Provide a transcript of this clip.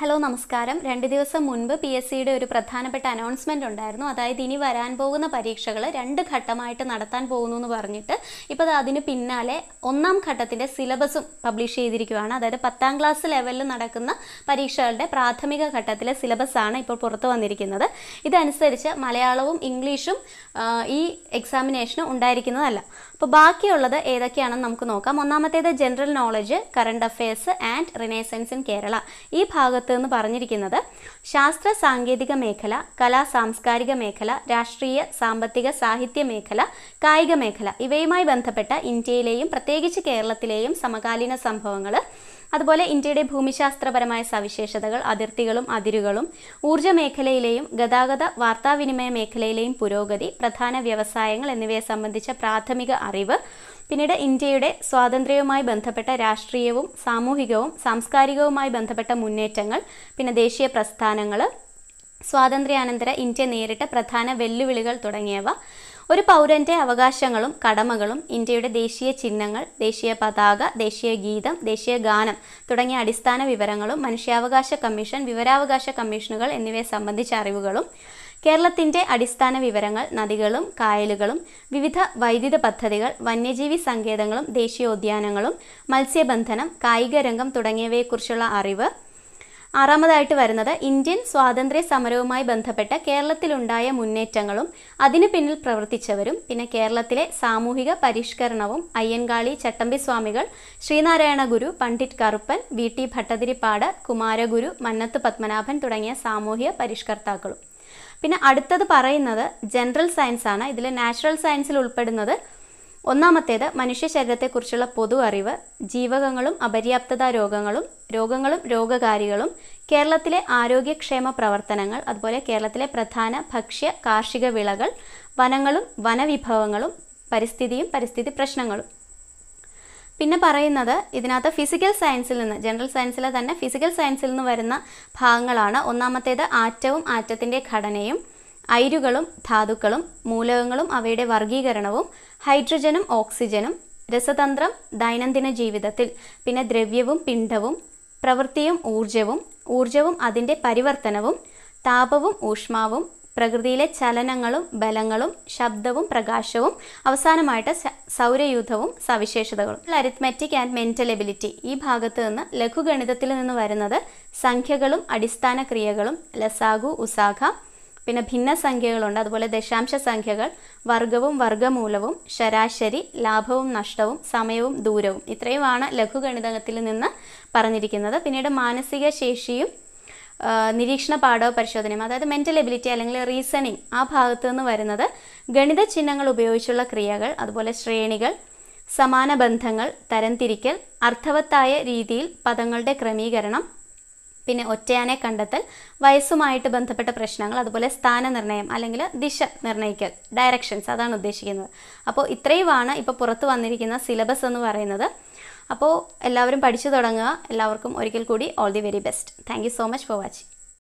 hello നമസ്കാരം രണ്ട് ദിവസം മുൻപ് പി എസ് സിയുടെ ഒരു പ്രധാനപ്പെട്ട അനൗൺസ്മെൻ്റ് ഉണ്ടായിരുന്നു അതായത് ഇനി വരാൻ പോകുന്ന പരീക്ഷകൾ രണ്ട് ഘട്ടമായിട്ട് നടത്താൻ പോകുന്നു എന്ന് പറഞ്ഞിട്ട് ഇപ്പോൾ അതിന് പിന്നാലെ ഒന്നാം ഘട്ടത്തിൻ്റെ സിലബസും പബ്ലിഷ് ചെയ്തിരിക്കുകയാണ് അതായത് പത്താം ക്ലാസ് ലെവലിൽ നടക്കുന്ന പരീക്ഷകളുടെ പ്രാഥമിക ഘട്ടത്തിലെ സിലബസാണ് ഇപ്പോൾ പുറത്തു വന്നിരിക്കുന്നത് ഇതനുസരിച്ച് മലയാളവും ഇംഗ്ലീഷും ഈ എക്സാമിനേഷന് ഉണ്ടായിരിക്കുന്നതല്ല അപ്പോൾ ബാക്കിയുള്ളത് ഏതൊക്കെയാണെന്ന് നമുക്ക് നോക്കാം ഒന്നാമത്തേത് general knowledge current affairs and renaissance in Kerala ഈ ഭാഗത്ത് പത്ത് എന്ന് പറഞ്ഞിരിക്കുന്നത് ശാസ്ത്ര സാങ്കേതിക മേഖല കലാ സാംസ്കാരിക മേഖല രാഷ്ട്രീയ സാമ്പത്തിക സാഹിത്യ മേഖല കായിക മേഖല ഇവയുമായി ബന്ധപ്പെട്ട ഇന്ത്യയിലെയും പ്രത്യേകിച്ച് കേരളത്തിലെയും സമകാലീന സംഭവങ്ങൾ അതുപോലെ ഇന്ത്യയുടെ ഭൂമിശാസ്ത്രപരമായ സവിശേഷതകൾ അതിർത്തികളും അതിരുകളും ഊർജ്ജ മേഖലയിലെയും ഗതാഗത വാർത്താവിനിമയ മേഖലയിലെയും പുരോഗതി പ്രധാന വ്യവസായങ്ങൾ എന്നിവയെ സംബന്ധിച്ച പ്രാഥമിക അറിവ് പിന്നീട് ഇന്ത്യയുടെ സ്വാതന്ത്ര്യവുമായി ബന്ധപ്പെട്ട രാഷ്ട്രീയവും സാമൂഹികവും സാംസ്കാരികവുമായി ബന്ധപ്പെട്ട മുന്നേറ്റങ്ങൾ പിന്നെ ദേശീയ പ്രസ്ഥാനങ്ങൾ സ്വാതന്ത്ര്യാനന്തര ഇന്ത്യ നേരിട്ട പ്രധാന വെല്ലുവിളികൾ തുടങ്ങിയവ ഒരു പൗരന്റെ അവകാശങ്ങളും കടമകളും ഇന്ത്യയുടെ ദേശീയ ചിഹ്നങ്ങൾ ദേശീയ പതാക ദേശീയ ഗീതം ദേശീയ ഗാനം തുടങ്ങിയ അടിസ്ഥാന വിവരങ്ങളും മനുഷ്യാവകാശ കമ്മീഷൻ വിവരാവകാശ കമ്മീഷനുകൾ എന്നിവയെ സംബന്ധിച്ച അറിവുകളും കേരളത്തിന്റെ അടിസ്ഥാന വിവരങ്ങൾ നദികളും കായലുകളും വിവിധ വൈദ്യുത പദ്ധതികൾ വന്യജീവി സങ്കേതങ്ങളും ദേശീയോദ്യാനങ്ങളും മത്സ്യബന്ധനം കായികരംഗം തുടങ്ങിയവയെക്കുറിച്ചുള്ള അറിവ് ആറാമതായിട്ട് വരുന്നത് ഇന്ത്യൻ സ്വാതന്ത്ര്യ സമരവുമായി ബന്ധപ്പെട്ട കേരളത്തിലുണ്ടായ മുന്നേറ്റങ്ങളും അതിനു പിന്നിൽ പ്രവർത്തിച്ചവരും പിന്നെ കേരളത്തിലെ സാമൂഹിക പരിഷ്കരണവും അയ്യൻകാളി ചട്ടമ്പി സ്വാമികൾ ശ്രീനാരായണ ഗുരു പണ്ഡിറ്റ് കറുപ്പൻ വി ടി ഭട്ടതിരിപ്പാട് കുമാരഗുരു മന്നത്ത് പത്മനാഭൻ തുടങ്ങിയ സാമൂഹിക പരിഷ്കർത്താക്കളും പിന്നെ അടുത്തത് പറയുന്നത് ജനറൽ സയൻസ് ആണ് ഇതിൽ നാച്ചുറൽ സയൻസിൽ ഉൾപ്പെടുന്നത് ഒന്നാമത്തേത് മനുഷ്യ ശരീരത്തെക്കുറിച്ചുള്ള പൊതു അറിവ് ജീവകങ്ങളും അപര്യാപ്തത രോഗങ്ങളും രോഗങ്ങളും രോഗകാരികളും കേരളത്തിലെ ആരോഗ്യക്ഷേമ പ്രവർത്തനങ്ങൾ അതുപോലെ കേരളത്തിലെ പ്രധാന ഭക്ഷ്യ കാർഷിക വിളകൾ വനങ്ങളും വനവിഭവങ്ങളും പരിസ്ഥിതിയും പരിസ്ഥിതി പ്രശ്നങ്ങളും പിന്നെ പറയുന്നത് ഇതിനകത്ത് ഫിസിക്കൽ സയൻസിൽ നിന്ന് ജനറൽ സയൻസിലെ തന്നെ ഫിസിക്കൽ സയൻസിൽ നിന്ന് വരുന്ന ഭാഗങ്ങളാണ് ഒന്നാമത്തേത് ആറ്റവും ആറ്റത്തിൻ്റെ ഘടനയും അയിരുകളും ധാതുക്കളും മൂലകങ്ങളും അവയുടെ വർഗീകരണവും ഹൈഡ്രജനും ഓക്സിജനും രസതന്ത്രം ദൈനംദിന ജീവിതത്തിൽ പിന്നെ ദ്രവ്യവും പിണ്ഡവും പ്രവൃത്തിയും ഊർജവും ഊർജവും അതിൻ്റെ പരിവർത്തനവും താപവും ഊഷ്മാവും പ്രകൃതിയിലെ ചലനങ്ങളും ബലങ്ങളും ശബ്ദവും പ്രകാശവും അവസാനമായിട്ട് സൗരയൂഥവും സവിശേഷതകളും അരിത്മെറ്റിക് ആൻഡ് മെൻ്റൽ എബിലിറ്റി ഈ ഭാഗത്ത് നിന്ന് ലഘുഗണിതത്തിൽ നിന്ന് വരുന്നത് സംഖ്യകളും അടിസ്ഥാന ക്രിയകളും ലസാഗു ഉസാഖ പിന്നെ ഭിന്ന സംഖ്യകളുണ്ട് അതുപോലെ ദശാംശ സംഖ്യകൾ വർഗവും വർഗമൂലവും ശരാശരി ലാഭവും നഷ്ടവും സമയവും ദൂരവും ഇത്രയുമാണ് ലഘുഗണിതത്തിൽ നിന്ന് പറഞ്ഞിരിക്കുന്നത് പിന്നീട് മാനസിക ശേഷിയും നിരീക്ഷണ പാഠവും പരിശോധനയും അതായത് മെൻ്റൽ എബിലിറ്റി അല്ലെങ്കിൽ റീസണിങ് ആ ഭാഗത്തു നിന്ന് വരുന്നത് ഗണിത ചിഹ്നങ്ങൾ ഉപയോഗിച്ചുള്ള ക്രിയകൾ അതുപോലെ ശ്രേണികൾ സമാന ബന്ധങ്ങൾ തരംതിരിക്കൽ അർത്ഥവത്തായ രീതിയിൽ പദങ്ങളുടെ ക്രമീകരണം പിന്നെ ഒറ്റയാനെ കണ്ടെത്തൽ വയസ്സുമായിട്ട് ബന്ധപ്പെട്ട പ്രശ്നങ്ങൾ അതുപോലെ സ്ഥാനനിർണ്ണയം അല്ലെങ്കിൽ ദിശ നിർണ്ണയിക്കൽ ഡയറക്ഷൻസ് അതാണ് ഉദ്ദേശിക്കുന്നത് അപ്പോൾ ഇത്രയുമാണ് ഇപ്പോൾ പുറത്തു വന്നിരിക്കുന്ന സിലബസ് എന്ന് പറയുന്നത് അപ്പോൾ എല്ലാവരും പഠിച്ചു തുടങ്ങുക എല്ലാവർക്കും ഒരിക്കൽ കൂടി all the very best thank so much for watching